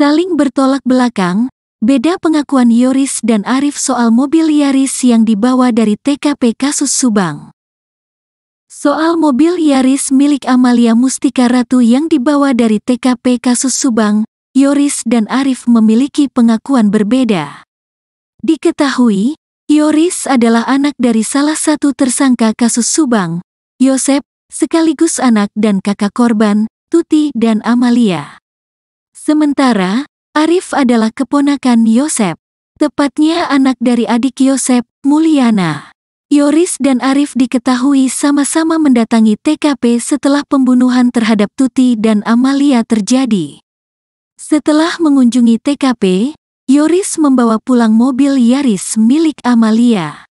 Saling bertolak belakang, beda pengakuan Yoris dan Arif soal mobil Yaris yang dibawa dari TKP kasus Subang. Soal mobil Yaris milik Amalia Mustika Ratu yang dibawa dari TKP kasus Subang, Yoris dan Arif memiliki pengakuan berbeda. Diketahui, Yoris adalah anak dari salah satu tersangka kasus Subang, Yosep, sekaligus anak dan kakak korban, Tuti dan Amalia. Sementara, Arif adalah keponakan Yosep, tepatnya anak dari adik Yosep, Mulyana. Yoris dan Arif diketahui sama-sama mendatangi TKP setelah pembunuhan terhadap Tuti dan Amalia terjadi. Setelah mengunjungi TKP, Yoris membawa pulang mobil Yaris milik Amalia.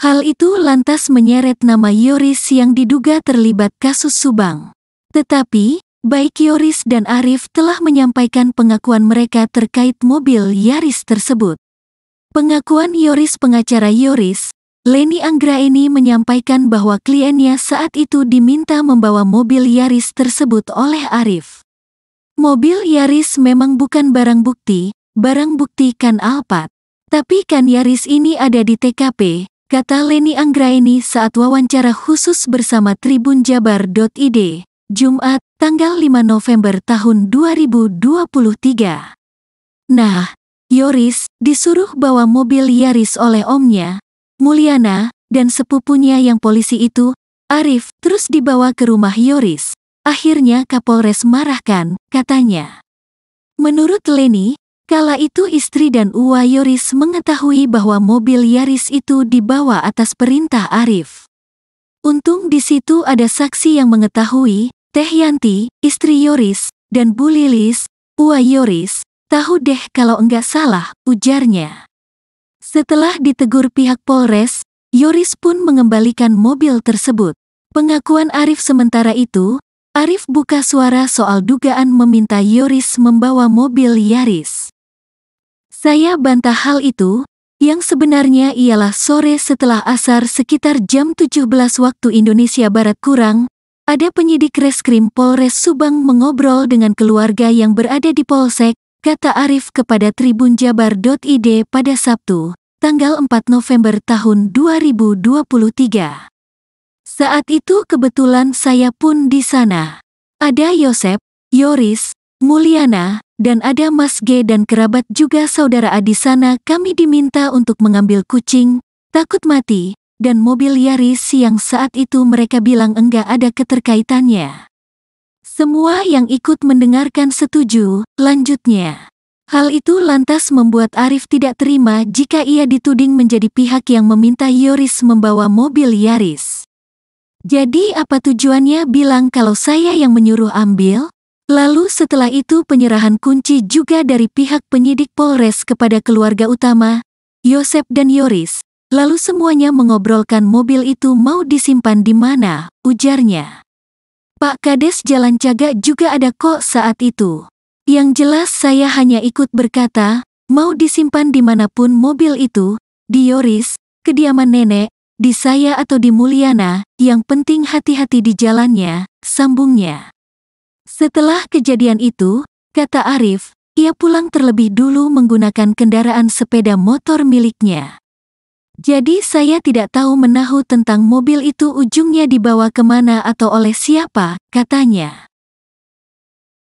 Hal itu lantas menyeret nama Yoris yang diduga terlibat kasus Subang. Tetapi, baik Yoris dan Arif telah menyampaikan pengakuan mereka terkait mobil Yaris tersebut. Pengakuan Yoris pengacara Yoris, Leni Anggra ini menyampaikan bahwa kliennya saat itu diminta membawa mobil Yaris tersebut oleh Arif. Mobil Yaris memang bukan barang bukti, barang bukti kan Alphard. Tapi kan Yaris ini ada di TKP, kata Leni Anggraini saat wawancara khusus bersama Tribun Jabar.id. Jumat, tanggal 5 November tahun 2023. Nah, Yoris disuruh bawa mobil Yaris oleh omnya, Mulyana, dan sepupunya yang polisi itu, Arif, terus dibawa ke rumah Yoris. Akhirnya Kapolres marahkan, katanya. Menurut Leni, kala itu istri dan Uwa Yoris mengetahui bahwa mobil Yaris itu dibawa atas perintah Arif. Untung di situ ada saksi yang mengetahui, Teh Yanti, istri Yoris, dan Bu Lilis, Ua Yoris, tahu deh kalau enggak salah, ujarnya. Setelah ditegur pihak Polres, Yoris pun mengembalikan mobil tersebut. Pengakuan Arif sementara itu, Arif buka suara soal dugaan meminta Yoris membawa mobil Yaris. Saya bantah hal itu, yang sebenarnya ialah sore setelah asar sekitar jam 17 waktu Indonesia Barat kurang, ada penyidik reskrim Polres Subang mengobrol dengan keluarga yang berada di Polsek, kata Arif kepada tribunjabar.id pada Sabtu, tanggal 4 November tahun 2023. Saat itu kebetulan saya pun di sana. Ada Yosep, Yoris, Mulyana, dan ada Mas G dan kerabat juga saudara adi sana. Kami diminta untuk mengambil kucing, takut mati, dan mobil Yaris yang saat itu mereka bilang enggak ada keterkaitannya. Semua yang ikut mendengarkan setuju, lanjutnya. Hal itu lantas membuat Arif tidak terima jika ia dituding menjadi pihak yang meminta Yoris membawa mobil Yaris. Jadi apa tujuannya bilang kalau saya yang menyuruh ambil? Lalu setelah itu penyerahan kunci juga dari pihak penyidik Polres kepada keluarga utama, Yosep dan Yoris, Lalu semuanya mengobrolkan mobil itu mau disimpan di mana, ujarnya. Pak Kades Jalan Caga juga ada kok saat itu. Yang jelas saya hanya ikut berkata, mau disimpan dimanapun mobil itu, di Yoris, kediaman nenek, di saya atau di Mulyana, yang penting hati-hati di jalannya, sambungnya. Setelah kejadian itu, kata Arif, ia pulang terlebih dulu menggunakan kendaraan sepeda motor miliknya. Jadi saya tidak tahu menahu tentang mobil itu ujungnya dibawa kemana atau oleh siapa, katanya.